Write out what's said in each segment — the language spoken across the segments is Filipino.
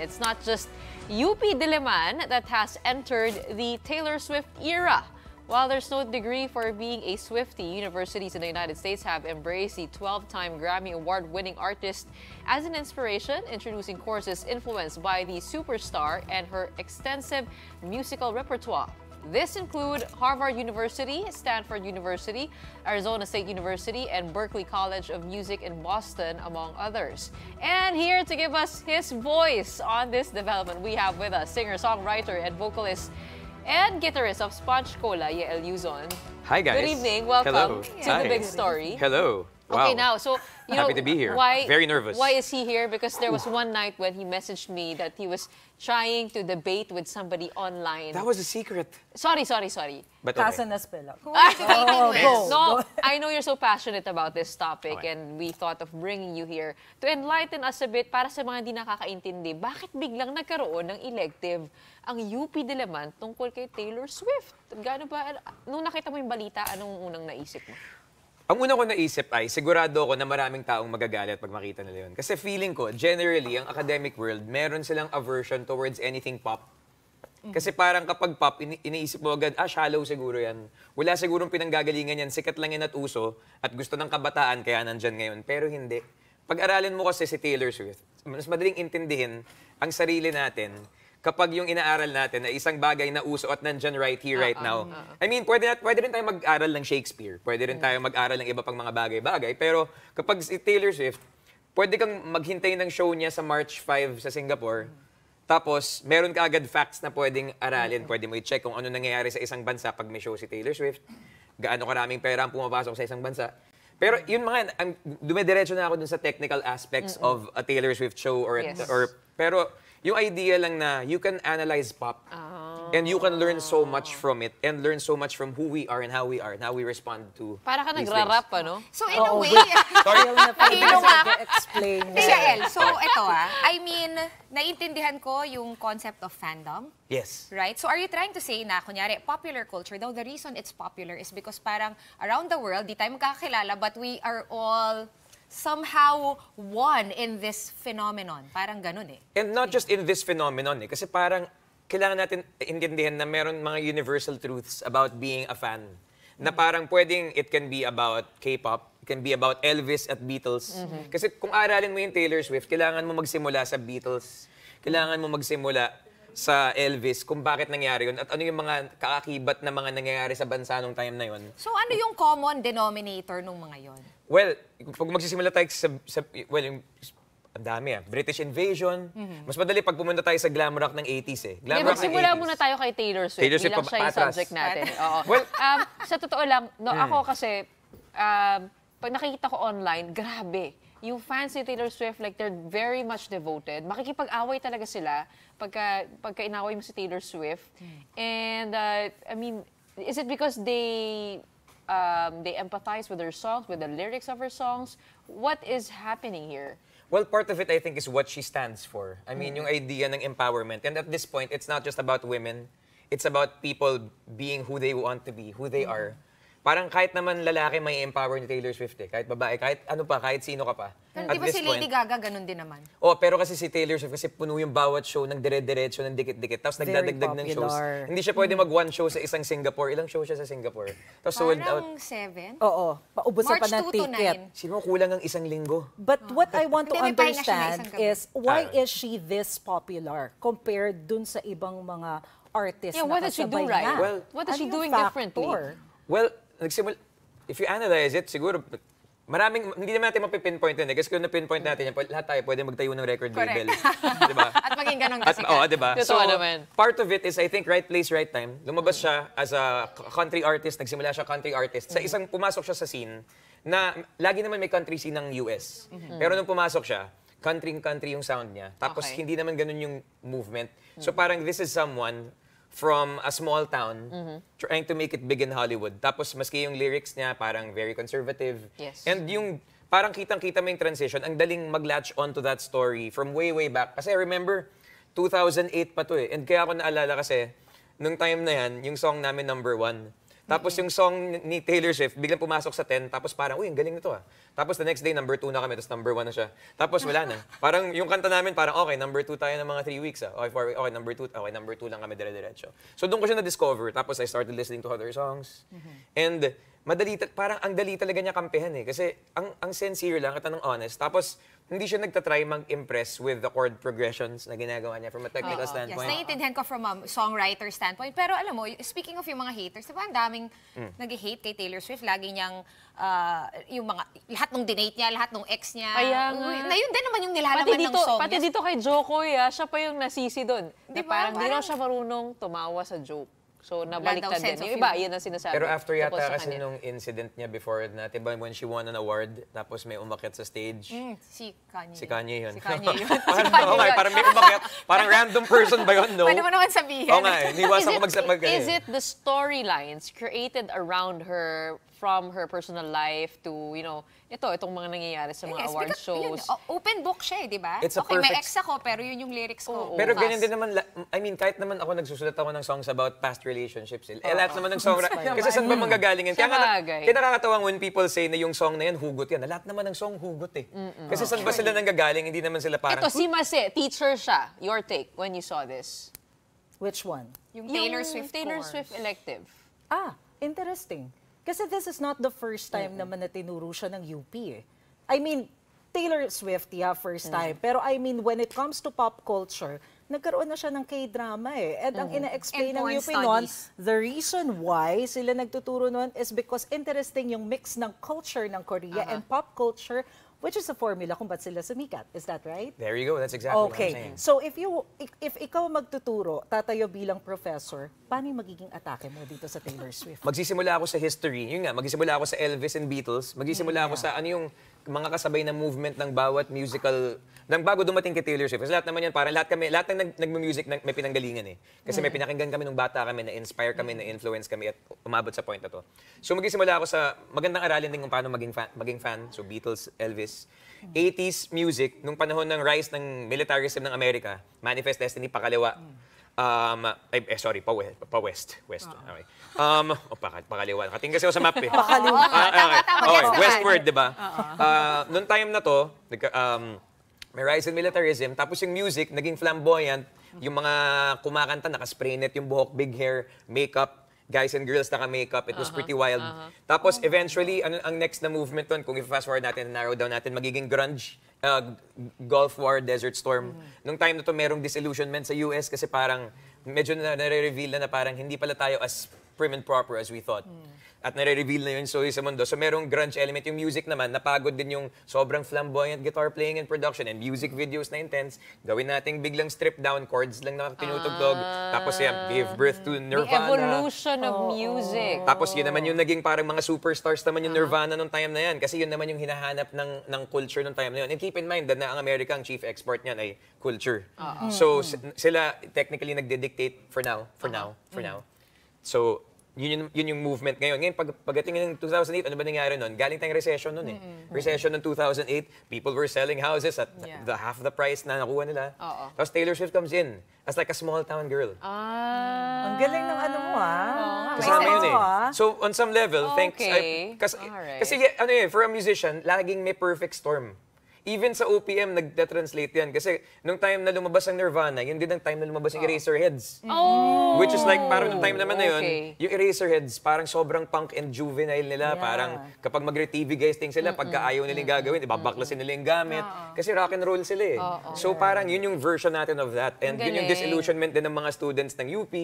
It's not just UP Diliman that has entered the Taylor Swift era. While there's no degree for being a Swifty, universities in the United States have embraced the 12-time Grammy Award-winning artist as an inspiration, introducing courses influenced by the superstar and her extensive musical repertoire. This include Harvard University, Stanford University, Arizona State University, and Berklee College of Music in Boston, among others. And here to give us his voice on this development, we have with us singer-songwriter and vocalist and guitarist of Sponge Cola, Yael Yuzon. Hi guys. Good evening. Welcome Hello. to Hi. the big story. Hello. okay now. So, you know, to be here. Why, Very nervous. Why is he here? Because there was one night when he messaged me that he was trying to debate with somebody online. That was a secret. Sorry, sorry, sorry. But okay. Kaso na oh, No, I know you're so passionate about this topic okay. and we thought of bringing you here to enlighten us a bit para sa mga hindi nakakaintindi. Bakit biglang nagkaroon ng elective ang UP Diliman tungkol kay Taylor Swift? Gano ba? Nung nakita mo yung balita, anong unang naisip mo? Ang una ko naisip ay, sigurado ako na maraming taong magagalit pag makita nila yun. Kasi feeling ko, generally, ang academic world, meron silang aversion towards anything pop. Kasi mhm. parang kapag pop, ini iniisip mo agad, ah, shallow siguro yan. Wala sigurong pinanggagalingan yan, sikat lang yan at uso, at gusto ng kabataan, kaya nandyan ngayon. Pero hindi. Pag-aralin mo kasi si Taylor Swift, mas madaling intindihin ang sarili natin kapag yung inaaral natin na isang bagay na uso at nandyan right here, right uh-uh. now. Uh-uh. I mean, pwede, nat- pwede rin tayo mag-aral ng Shakespeare. Pwede rin tayo mag-aral ng iba pang mga bagay-bagay. Pero kapag si Taylor Swift, pwede kang maghintay ng show niya sa March 5 sa Singapore. Tapos, meron ka agad facts na pwedeng aralin. Mm-hmm. Pwede mo i-check kung ano nangyayari sa isang bansa pag may show si Taylor Swift. Gaano karaming pera ang pumapasok sa isang bansa. Pero yun mga, ang, dumediretso na ako dun sa technical aspects of a Taylor Swift show or, Yes. or pero yung idea lang na you can analyze pop oh. and you can learn so much ah. from it and learn so much from who we are and how we are and how we respond to Para ka nagra-rap, ano? So in a way, Sorry. Ayaw na pala Nahilo explain Teka so ito ah, I mean, naiintindihan ko yung concept of fandom, Yes. right? So are you trying to say na, kunyari, popular culture, though the reason it's popular is because parang around the world, di tayo magkakakilala, but we are all somehow won in this phenomenon. Parang ganun eh. And not just in this phenomenon eh. Kasi parang kailangan natin intindihan na meron mga universal truths about being a fan. Na mm-hmm. parang pwedeng it can be about K-pop, it can be about Elvis at Beatles. Mm-hmm. Kasi kung aralin mo yung Taylor Swift, kailangan mo magsimula sa Beatles. Kailangan mo magsimula sa Elvis kung bakit nangyari yun at ano yung mga kakakibat na mga nangyayari sa bansa nung time na yun. So ano yung common denominator nung mga yon? Well, pag magsisimula tayo sa, sa well, yung ang dami ah. British Invasion. Mm-hmm. Mas madali pag pumunta tayo sa glam rock ng 80s eh. Glam yeah, rock magsimula ng 80s. muna tayo kay Taylor Swift. Taylor Swift Bilang siya yung subject natin. Oo. Well, um, sa totoo lang, no, mm. ako kasi, um, pag nakikita ko online, grabe you fans ni Taylor Swift, like, they're very much devoted. Makikipag-away talaga sila pagka, pagka inaway mo si Taylor Swift. And, uh, I mean, is it because they um, they empathize with her songs, with the lyrics of her songs. What is happening here? Well, part of it, I think, is what she stands for. I mean, mm. yung idea ng empowerment. And at this point, it's not just about women. It's about people being who they want to be, who they mm. are. Parang kahit naman lalaki may empower ni Taylor Swift eh. Kahit babae, kahit ano pa, kahit sino ka pa. At Di ba this si Lady point- Gaga ganun din naman? Oh, pero kasi si Taylor Swift kasi puno yung bawat show ng dire-diretso ng dikit-dikit. Tapos Very nagdadagdag ng shows. Hindi siya pwede mag one show sa isang Singapore. Ilang show siya sa Singapore? Tapos sold out. seven? Oo, paubusan March pa na ticket. 9. Sino kulang ng isang linggo? But what I want to understand is why ah. is she this popular compared dun sa ibang mga artist Yeah, what na does she do, right? niya? Well- What is she ano doing factor? differently? Well, nagsimula, if you analyze it, siguro, maraming, hindi naman natin mapipinpoint yun eh. Kasi kung na-pinpoint natin yan, lahat tayo pwede magtayo ng record Correct. label. di ba? At maging ganun kasi At, ka. Diba? Oo, di So, naman. part of it is, I think, right place, right time. Lumabas siya as a country artist, nagsimula siya country artist. Sa mm-hmm. isang, pumasok siya sa scene na lagi naman may country scene ng US. Mm-hmm. Pero nung pumasok siya, country-country yung sound niya. Tapos Okay. hindi naman ganun yung movement. So mm. parang this is someone from a small town mm-hmm. trying to make it big in Hollywood. Tapos maski yung lyrics niya parang very conservative. Yes. And yung parang kitang-kita mo yung transition, ang daling mag-latch on to that story from way, way back. Kasi I remember, 2008 pa to eh. And kaya ako naalala kasi, nung time na yan, yung song namin number one, tapos yung song ni Taylor Swift, biglang pumasok sa 10, tapos parang, uy, ang galing nito ah. Tapos the next day, number 2 na kami, tapos number 1 na siya. Tapos wala na. Parang yung kanta namin, parang, okay, number 2 tayo ng mga 3 weeks ah. Okay, four, okay number 2, okay, number 2 lang kami dire-diretso. So doon ko siya na-discover. Tapos I started listening to other songs. Mm-hmm. And madali, parang ang dali talaga niya kampihan eh. Kasi ang, ang sincere lang, at ng honest. Tapos hindi siya nagtatry mag-impress with the chord progressions na ginagawa niya from a technical Oo, standpoint. Yes, naiintindihan ko from a songwriter standpoint. Pero alam mo, speaking of yung mga haters, diba ang daming mm. nag-hate kay Taylor Swift. Lagi niyang, uh, yung mga, lahat ng dinate niya, lahat ng ex niya. Ayan. Uy, na yun din naman yung nilalaman pati dito, ng song. Pati yes. dito kay Jokoy, ah, siya pa yung nasisi doon. Diba, na parang, parang di raw siya marunong tumawa sa joke. So, nabaliktad din. Yung iba, yun ang sinasabi. Pero after yata kasi nung incident niya before na, diba, when she won an award, tapos may umakit sa stage. Mm, si Kanye. Si Kanye yun. Si Kanye yun. parang, si ano, Kanye okay, yun. parang may umakit. Parang random person ba yun, no? Pwede mo naman sabihin. Okay, niwasan eh. ko mag Is eh. it the storylines created around her from her personal life to, you know, ito, itong mga nangyayari sa mga yes, award shows. Yun, open book siya eh, di ba? It's okay, perfect... may ex ako, pero yun yung lyrics ko. Oo, pero ganyan din naman, I mean, kahit naman ako nagsusulat ako ng songs about past relationships. Eh, lahat naman ng song, kasi saan ba mm. manggagaling yan? Kaya, nga, kaya nakakatawang when people say na yung song na yan, hugot yan. Lahat naman ng song, hugot eh. Kasi saan ba sila nanggagaling? Hindi naman sila parang... Ito, si Mase, teacher siya. Your take when you saw this. Which one? Yung Taylor Swift Taylor Swift elective. Ah, interesting. Kasi this is not the first time mm-hmm. naman na tinuro siya ng UP eh. I mean, Taylor Swift, yeah, first time. Mm-hmm. Pero I mean, when it comes to pop culture, nagkaroon na siya ng K-drama eh. And mm-hmm. ang ina-explain ng UP noon, the reason why sila nagtuturo noon is because interesting yung mix ng culture ng Korea uh-huh. and pop culture which is the formula kung ba't sila sumikat. Is that right? There you go. That's exactly okay. what I'm saying. So if you if, if ikaw magtuturo, tatayo bilang professor, paano yung magiging atake mo dito sa Taylor Swift? magsisimula ako sa history. Yun nga, magsisimula ako sa Elvis and Beatles. Magsisimula yeah. ako sa ano yung mga kasabay na movement ng bawat musical nang bago dumating kay Taylor Swift. lahat naman yan, parang lahat kami, lahat ng nag, nagmusic nag, may pinanggalingan eh. Kasi may mm. pinakinggan kami nung bata kami, na-inspire kami, mm. na-influence kami at umabot sa point na to. So magisimula ako sa magandang aralin din kung paano maging fan, maging fan. So Beatles, Elvis. 80s mm. music, nung panahon ng rise ng militarism ng Amerika, Manifest Destiny, pakaliwa. Mm. Um, ay, eh, sorry, pa west. Pa west. west. Oh. Ah. Okay. Um, oh, paka, pakaliwa. Kating kasi ako sa map eh. pakaliwa. Uh, okay. okay. Westward, di ba? Uh, ah, noong time na to, nagka, um, may rise in militarism, tapos yung music, naging flamboyant. Yung mga kumakanta, naka-spray net yung buhok, big hair, makeup, guys and girls naka-makeup. It was uh-huh. pretty wild. Uh-huh. Tapos oh. eventually, ano ang next na movement doon, kung i-fast forward natin, narrow down natin, magiging grunge uh, Gulf War, Desert Storm. Mm-hmm. Nung time na to, merong disillusionment sa US kasi parang medyo na nare-reveal na na parang hindi pala tayo as prim and proper as we thought. Mm-hmm at nare-reveal na yun so sa mundo. So merong grunge element. Yung music naman, napagod din yung sobrang flamboyant guitar playing and production and music videos na intense. Gawin nating biglang strip down, chords lang na tinutugtog. Uh, tapos yan, give birth to ah. Nirvana. The evolution of music. Oh. Tapos yun naman yung naging parang mga superstars naman yung ah. Nirvana nung time na yan. Kasi yun naman yung hinahanap ng, ng culture nung time na yun. And keep in mind that na ang Amerika, ang chief export niyan ay culture. Uh -oh. So sila technically nagde-dictate for now, for uh now, for mm. now. So yun, yun yung movement ngayon. Ngayon, pag, pagdating ng 2008, ano ba nangyari noon? Galing tayong recession noon eh. Mm-hmm. Recession ng 2008, people were selling houses at yeah. the half the price na nakuha nila. Oo. Tapos Taylor Swift comes in as like a small town girl. Ah. Ang galing ng ano mo ah. Kasama yun eh. So on some level, okay. thanks. I, kas, right. Kasi ano eh, for a musician, laging may perfect storm even sa OPM, nagta-translate yan. Kasi nung time na lumabas ang Nirvana, yun din ang time na lumabas yung oh. Eraserheads. Mm-hmm. Oh. Which is like, parang nung time naman na yun, okay. yung Eraserheads, parang sobrang punk and juvenile nila. Yeah. Parang kapag mag-TV guys ting sila, pagka ayaw nila gagawin, ibabaklasin nila yung gamit. Kasi rock and roll sila eh. So parang yun yung version natin of that. And yun yung disillusionment din ng mga students ng UP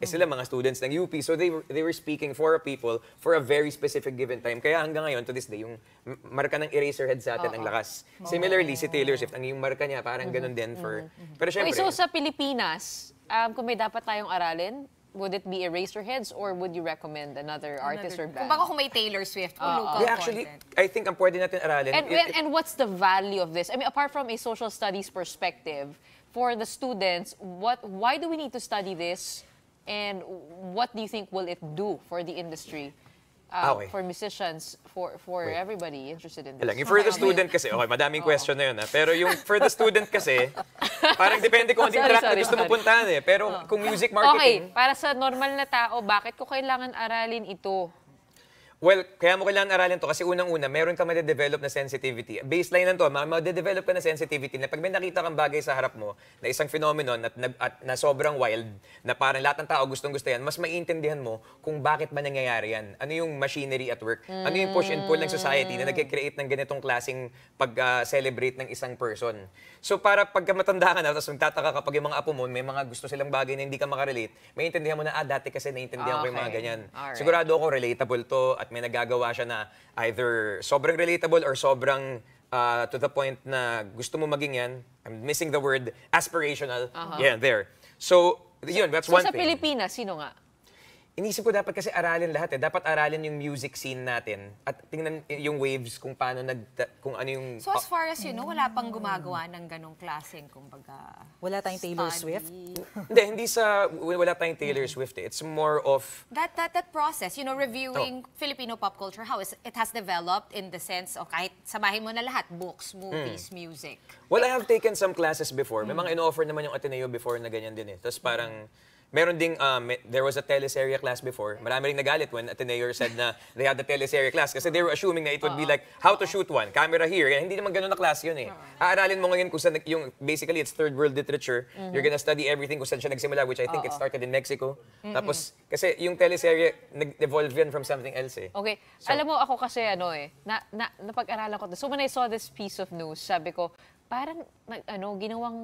eh sila mga students ng UP. So they were, they were speaking for people for a very specific given time. Kaya hanggang ngayon, to this day, yung marka ng Eraserhead sa atin ang lakas. Similarly, si Taylor Swift, ang yung marka niya, parang ganun din for... Mm-hmm. Mm-hmm. Pero syempre... Okay, so sa Pilipinas, um, kung may dapat tayong aralin, would it be Eraserheads or would you recommend another, artist or band? Kung baka kung may Taylor Swift, kung local Yeah, actually, content. I think ang pwede natin aralin... And, it- and, and what's the value of this? I mean, apart from a social studies perspective, for the students, what why do we need to study this? And what do you think will it do for the industry? Uh, ah, okay. For musicians, for for Wait. everybody interested in this. Alang, for the oh, student kasi, okay, madaming oh. question na yun. Ha? Ah. Pero yung for the student kasi, parang depende kung oh, anong track na gusto sorry. mo puntahan eh. Pero oh. kung music marketing... Okay, para sa normal na tao, bakit ko kailangan aralin ito? Well, kaya mo kailangan aralin to kasi unang-una, meron ka ma-develop na sensitivity. Baseline lang to, ma-develop ka na sensitivity na pag may nakita kang bagay sa harap mo na isang phenomenon at, na, at na sobrang wild, na parang lahat ng tao gustong gusto yan, mas maiintindihan mo kung bakit ba nangyayari yan. Ano yung machinery at work? Ano yung push and pull ng society na nag-create ng ganitong klaseng pag-celebrate ah, ng isang person? So para pagka matanda ka na, tapos magtataka kapag yung mga apo mo, may mga gusto silang bagay na hindi ka makarelate, maiintindihan mo na, ah, dati kasi naintindihan okay. ko yung mga ah, ganyan. Alright. Sigurado ako relatable to at may nagagawa siya na either sobrang relatable or sobrang uh, to the point na gusto mo maging yan, I'm missing the word, aspirational, uh -huh. yeah, there. So, yun, that's so, one sa thing. sa Pilipinas, sino nga? inisip ko dapat kasi aralin lahat eh. Dapat aralin yung music scene natin at tingnan yung waves kung paano nag kung ano yung So as far as you know, wala pang gumagawa ng ganong klaseng kumbaga. Wala tayong Taylor study. Swift. hindi, hindi sa wala tayong Taylor Swift eh. It's more of that that that process, you know, reviewing oh. Filipino pop culture how is, it has developed in the sense of kahit samahin mo na lahat, books, movies, mm. music. Well, I have taken some classes before. May mm. mga in-offer naman yung Ateneo before na ganyan din eh. Tapos parang mm meron ding, um, there was a teleserye class before. Marami rin nagalit when Ateneo said na they had the teleserye class kasi they were assuming na it would be like how to shoot one, camera here. hindi naman ganun na class yun eh. Aaralin mo ngayon kung saan, yung, basically it's third world literature. Mhm. You're gonna study everything kung saan siya nagsimula, which I think it started in Mexico. Tapos, kasi yung teleserye, nag-evolve yan from something else eh. Okay. So, Alam mo, ako kasi ano eh, na, na, napag-aralan ko. So when I saw this piece of news, sabi ko, parang nag- ano, ginawang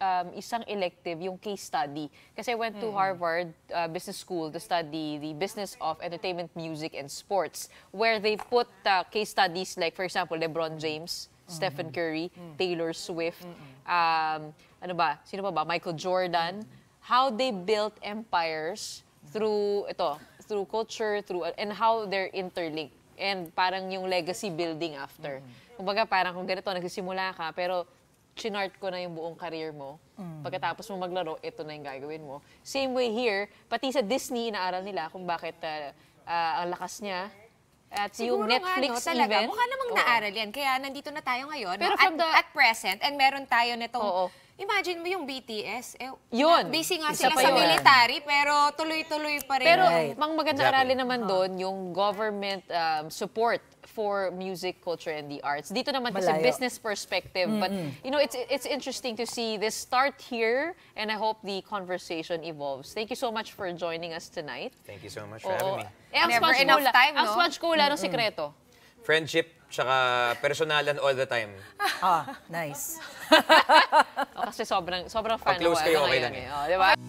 um, isang elective yung case study. Kasi I went to mm. Harvard uh, Business School to study the business of entertainment, music, and sports, where they put uh, case studies like, for example, LeBron James, mm-hmm. Stephen hmm. Curry, mm. Taylor Swift, mm-hmm. um, ano ba, sino pa ba, Michael Jordan, mm-hmm. how they built empires through, ito, through culture, through, and how they're interlinked. And parang yung legacy building after. Mm-hmm. Kumbaga, parang kung ganito, nagsisimula ka, pero chinart ko na yung buong career mo. Mm. Pagkatapos mo maglaro, ito na yung gagawin mo. Same way here, pati sa Disney, inaaral nila kung bakit uh, uh, ang lakas niya. At Siguro yung Netflix nga, no, talaga. event. Mukha namang oo. naaral yan. Kaya nandito na tayo ngayon Pero no, at, the... at present. And meron tayo nitong... Oo. Imagine mo yung BTS. Eh, yun. Busy nga sila sa military, pero tuloy-tuloy pa rin. Pero, right. mang maganda exactly. aralin naman doon, yung government um, support for music, culture, and the arts. Dito naman kasi Malayo. business perspective. Mm -hmm. But, you know, it's, it's interesting to see this start here and I hope the conversation evolves. Thank you so much for joining us tonight. Thank you so much for Oo. having oh. me. Eh, ang Never Sponge enough Cola, time, no? Ang Sponge Cola, anong sikreto? Friendship, tsaka personalan all the time. Ah, nice. o, oh, kasi sobrang, sobrang fan Pag close kayo, ano okay lang eh. eh. O, oh, di